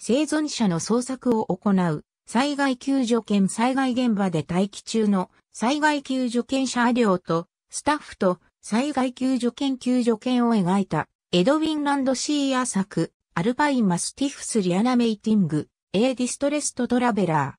生存者の捜索を行う、災害救助犬災害現場で待機中の災害救助犬車両とスタッフと災害救助犬救助犬を描いたエドウィンランドシーア作アルパインマスティフスリアナメイティング A ディストレストトラベラー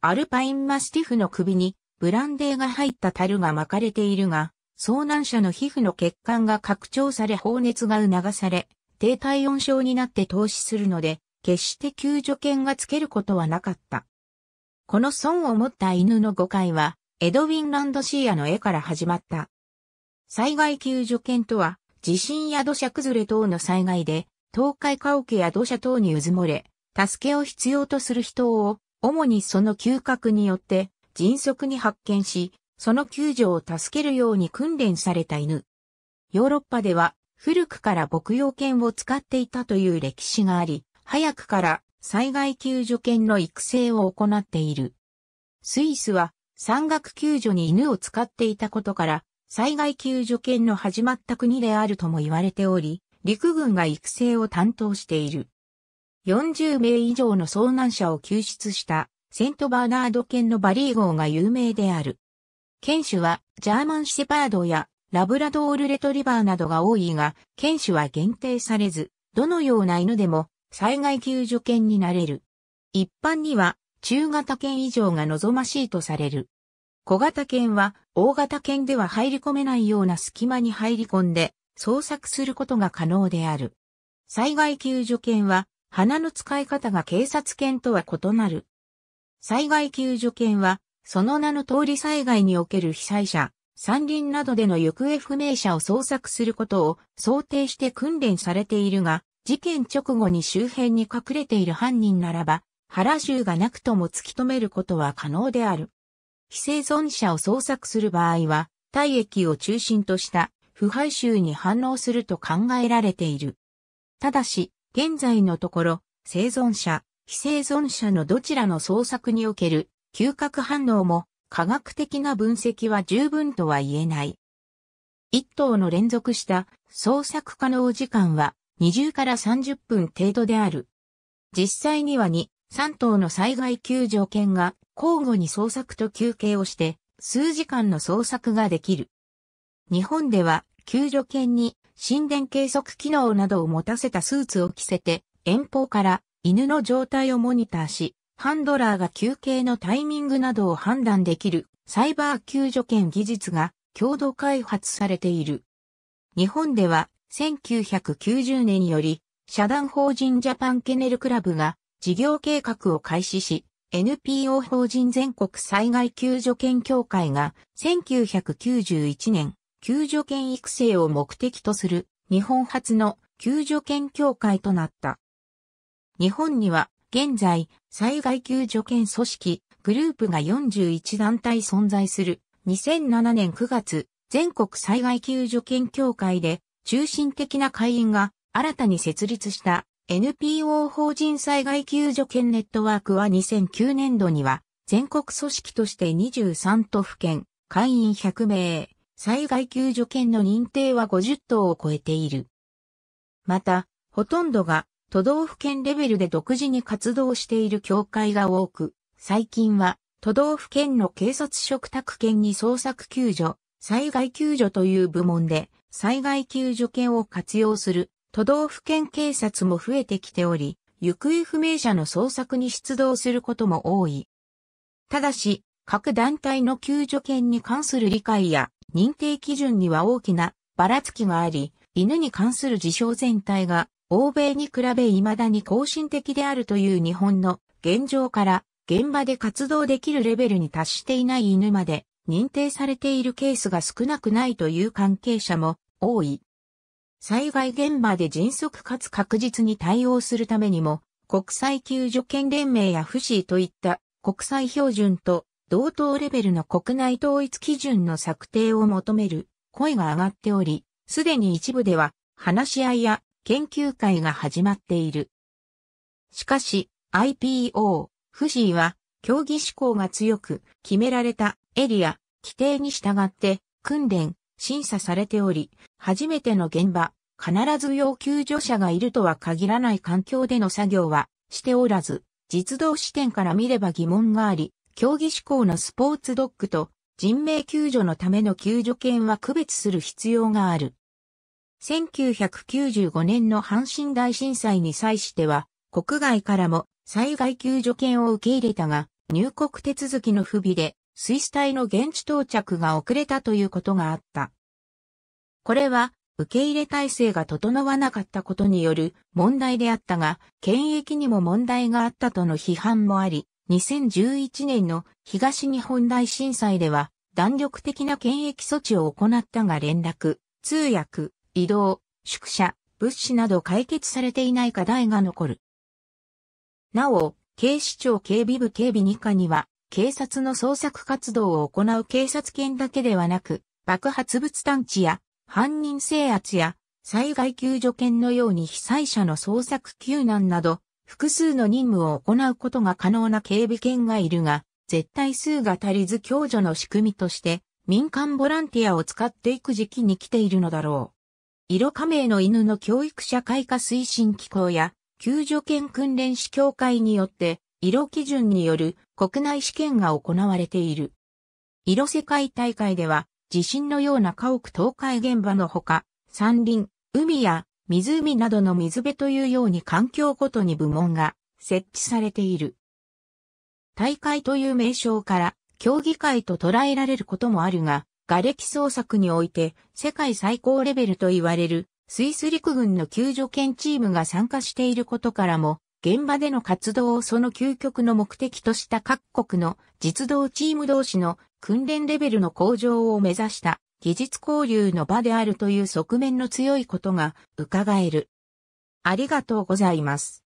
アルパインマスティフの首にブランデーが入った樽が巻かれているが遭難者の皮膚の血管が拡張され放熱が促され低体温症になって凍死するので決して救助犬がつけることはなかった。この損を持った犬の誤解は、エドウィン・ランドシーアの絵から始まった。災害救助犬とは、地震や土砂崩れ等の災害で、倒壊家屋や土砂等にうずもれ、助けを必要とする人を、主にその嗅覚によって、迅速に発見し、その救助を助けるように訓練された犬。ヨーロッパでは、古くから牧羊犬を使っていたという歴史があり、早くから災害救助犬の育成を行っている。スイスは山岳救助に犬を使っていたことから、災害救助犬の始まった国であるとも言われており、陸軍が育成を担当している。40名以上の遭難者を救出したセントバーナード犬のバリー号が有名である。犬種はジャーマンシェパードやラブラドールレトリバーなどが多いが、犬種は限定されず、どのような犬でも災害救助犬になれる。一般には中型犬以上が望ましいとされる。小型犬は大型犬では入り込めないような隙間に入り込んで捜索することが可能である。災害救助犬は鼻の使い方が警察犬とは異なる。災害救助犬はその名の通り災害における被災者、山林などでの行方不明者を捜索することを想定して訓練されているが、事件直後に周辺に隠れている犯人ならば、原州がなくとも突き止めることは可能である。非生存者を捜索する場合は、体液を中心とした腐敗臭に反応すると考えられている。ただし、現在のところ、生存者、非生存者のどちらの捜索における嗅覚反応も科学的な分析は十分とは言えない。一頭の連続した捜索可能時間は20から30分程度である。実際には2、3頭の災害救助犬が交互に捜索と休憩をして数時間の捜索ができる。日本では救助犬に心電計測機能などを持たせたスーツを着せて遠方から犬の状態をモニターし、ハンドラーが休憩のタイミングなどを判断できるサイバー救助犬技術が共同開発されている。日本では1990年より、社団法人ジャパンケネルクラブが事業計画を開始し、NPO 法人全国災害救助犬協会が1991年、救助犬育成を目的とする日本初の救助犬協会となった。日本には現在災害救助犬組織グループが41団体存在する2007年9月全国災害救助犬協会で中心的な会員が新たに設立した NPO 法人災害救助犬ネットワークは2009年度には全国組織として23都府県、会員100名、災害救助犬の認定は50頭を超えている。また、ほとんどが都道府県レベルで独自に活動している協会が多く、最近は都道府県の警察嘱託犬に捜索救助、災害救助という部門で災害救助犬を活用する都道府県警察も増えてきており、行方不明者の捜索に出動することも多い。ただし、各団体の救助犬に関する理解や認定基準には大きなばらつきがあり、犬に関する事象全体が欧米に比べ未だに更新的であるという日本の現状から現場で活動できるレベルに達していない犬まで認定されているケースが少なくないという関係者も多い。災害現場で迅速かつ確実に対応するためにも、国際救助犬連盟やフシーといった国際標準と同等レベルの国内統一基準の策定を求める声が上がっており、すでに一部では話し合いや研究会が始まっている。しかし IPO、フシーは競技志向が強く決められたエリア、規定に従って訓練、審査されており、初めての現場、必ず要救助者がいるとは限らない環境での作業はしておらず、実動視点から見れば疑問があり、競技志向のスポーツドッグと人命救助のための救助犬は区別する必要がある。1995年の阪神大震災に際しては、国外からも災害救助犬を受け入れたが、入国手続きの不備で水死体の現地到着が遅れたということがあった。これは、受け入れ体制が整わなかったことによる問題であったが、検疫にも問題があったとの批判もあり、2011年の東日本大震災では、弾力的な検疫措置を行ったが連絡、通訳、移動、宿舎、物資など解決されていない課題が残る。なお、警視庁警備部警備2課には、警察の捜索活動を行う警察犬だけではなく、爆発物探知や犯人制圧や災害救助犬のように被災者の捜索救難など、複数の任務を行うことが可能な警備犬がいるが、絶対数が足りず共助の仕組みとして、民間ボランティアを使っていく時期に来ているのだろう。色加盟の犬の教育社会化推進機構や、救助犬訓練士協会によって、色基準による国内試験が行われている。色世界大会では、地震のような家屋倒壊現場のほか、山林、海や湖などの水辺というように環境ごとに部門が設置されている。大会という名称から競技会と捉えられることもあるが、瓦礫捜索において世界最高レベルと言われるスイス陸軍の救助犬チームが参加していることからも現場での活動をその究極の目的とした各国の実動チーム同士の訓練レベルの向上を目指した技術交流の場であるという側面の強いことが伺える。ありがとうございます。